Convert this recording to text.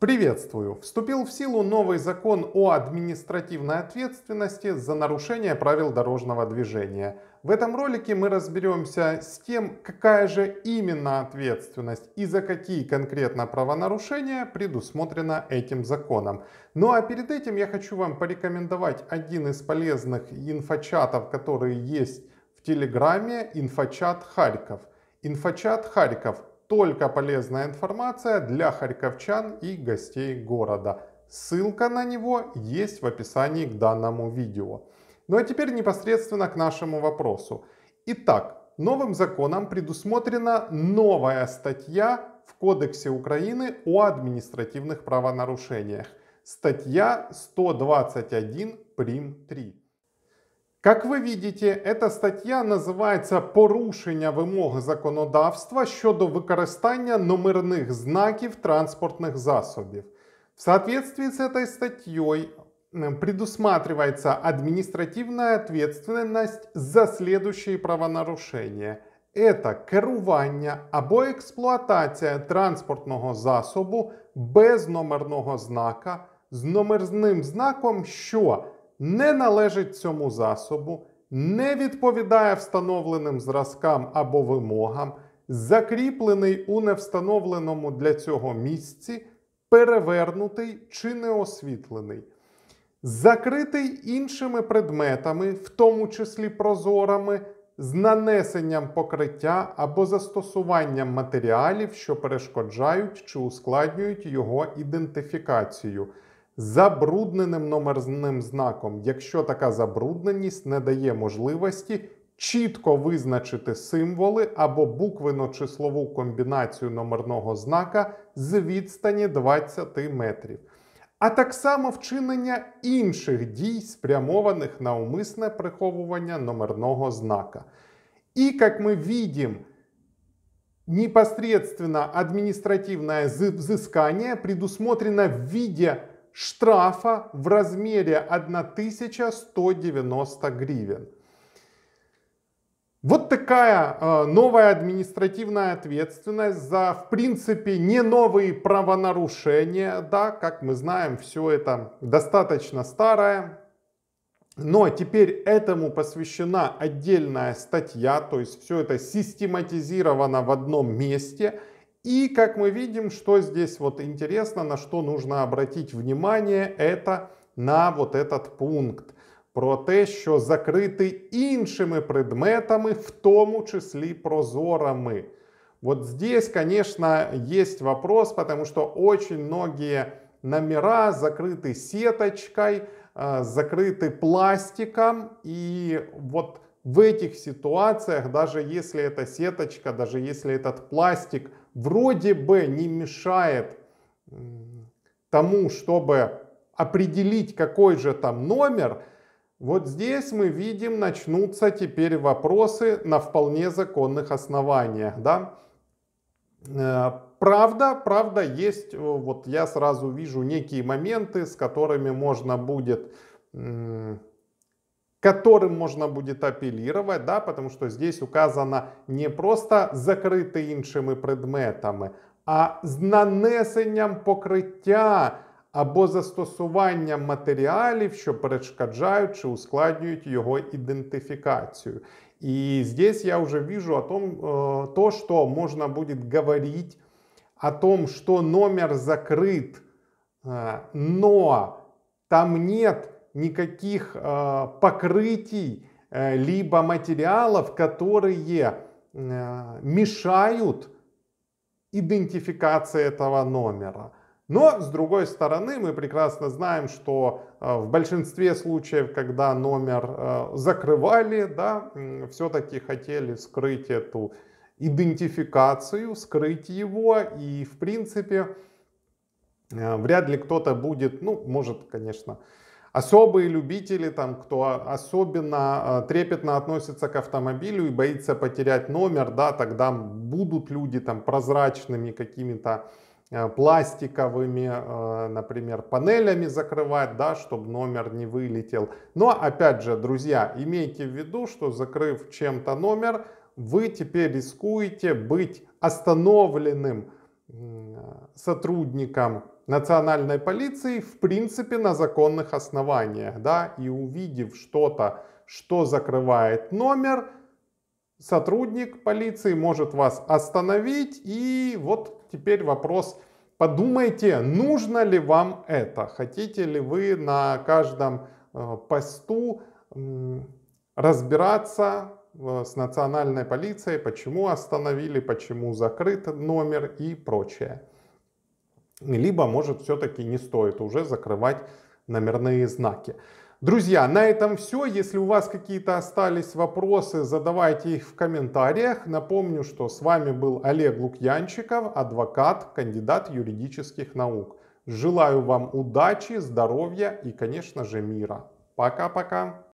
Приветствую! Вступил в силу новый закон о административной ответственности за нарушение правил дорожного движения. В этом ролике мы разберемся с тем, какая же именно ответственность и за какие конкретно правонарушения предусмотрена этим законом. Ну а перед этим я хочу вам порекомендовать один из полезных инфочатов, которые есть в Телеграме, инфочат Харьков. Инфочат Харьков только полезная информация для харьковчан и гостей города. Ссылка на него есть в описании к данному видео. Ну а теперь непосредственно к нашему вопросу. Итак, новым законом предусмотрена новая статья в Кодексе Украины о административных правонарушениях. Статья 121 прим 3. Как ви видите, ця стаття називається порушення вимог законодавства щодо використання номерних знаків транспортних засобів. В соответствии з этой статьей предусматривается адміністративна ответственность за следующие правонарушения. Это керування або експлуатація транспортного засобу без номерного знака з номерним знаком, що не належить цьому засобу, не відповідає встановленим зразкам або вимогам, закріплений у невстановленому для цього місці, перевернутий чи неосвітлений. Закритий іншими предметами, в тому числі прозорами, з нанесенням покриття або застосуванням матеріалів, що перешкоджають чи ускладнюють його ідентифікацію забрудненим номерним знаком, якщо така забрудненість не дає можливості чітко визначити символи або буквено-числову комбінацію номерного знака з відстані 20 метрів. А так само вчинення інших дій, спрямованих на умисне приховування номерного знака. І як ми видим, непосредственно адміністративне взыскание предусмотрено в виде штрафа в размере 1190 гривен. Вот такая э, новая административная ответственность за, в принципе, не новые правонарушения, да, как мы знаем, все это достаточно старое, но теперь этому посвящена отдельная статья, то есть все это систематизировано в одном месте – и как мы видим, что здесь вот интересно, на что нужно обратить внимание, это на вот этот пункт. Про то, что закрыты іншими предметами, в том числе прозорами. Вот здесь, конечно, есть вопрос, потому что очень многие номера закрыты сеточкой, э, закрыты пластиком. И вот в этих ситуациях, даже если эта сеточка, даже если этот пластик – вроде бы не мешает тому, чтобы определить, какой же там номер, вот здесь мы видим, начнутся теперь вопросы на вполне законных основаниях. Да? Э, правда, правда есть, э, вот я сразу вижу некие моменты, с которыми можно будет которым можно будет апеллировать, да, потому что здесь указано не просто закрыты иншими предметами, а с нанесенням покрытия або застосуванням матеріалів, що перешкоджають чи ускладнюють його ідентифікацію. И здесь я уже вижу о том, е, то, что можно будет говорить о том, что номер закрыт, е, но там нет никаких э, покрытий, э, либо материалов, которые э, мешают идентификации этого номера. Но, с другой стороны, мы прекрасно знаем, что э, в большинстве случаев, когда номер э, закрывали, да, э, все-таки хотели скрыть эту идентификацию, скрыть его. И, в принципе, э, вряд ли кто-то будет, ну, может, конечно, Особые любители, там, кто особенно а, трепетно относится к автомобилю и боится потерять номер, да, тогда будут люди там прозрачными какими-то а, пластиковыми, а, например, панелями закрывать, да, чтобы номер не вылетел. Но опять же, друзья, имейте в виду, что закрыв чем-то номер, вы теперь рискуете быть остановленным сотрудником национальной полиции, в принципе, на законных основаниях, да, и увидев что-то, что закрывает номер, сотрудник полиции может вас остановить, и вот теперь вопрос, подумайте, нужно ли вам это, хотите ли вы на каждом э, посту разбираться э, с национальной полицией, почему остановили, почему закрыт номер и прочее либо, может, все-таки не стоит уже закрывать номерные знаки. Друзья, на этом все. Если у вас какие-то остались вопросы, задавайте их в комментариях. Напомню, что с вами был Олег Лукьянчиков, адвокат, кандидат юридических наук. Желаю вам удачи, здоровья и, конечно же, мира. Пока-пока.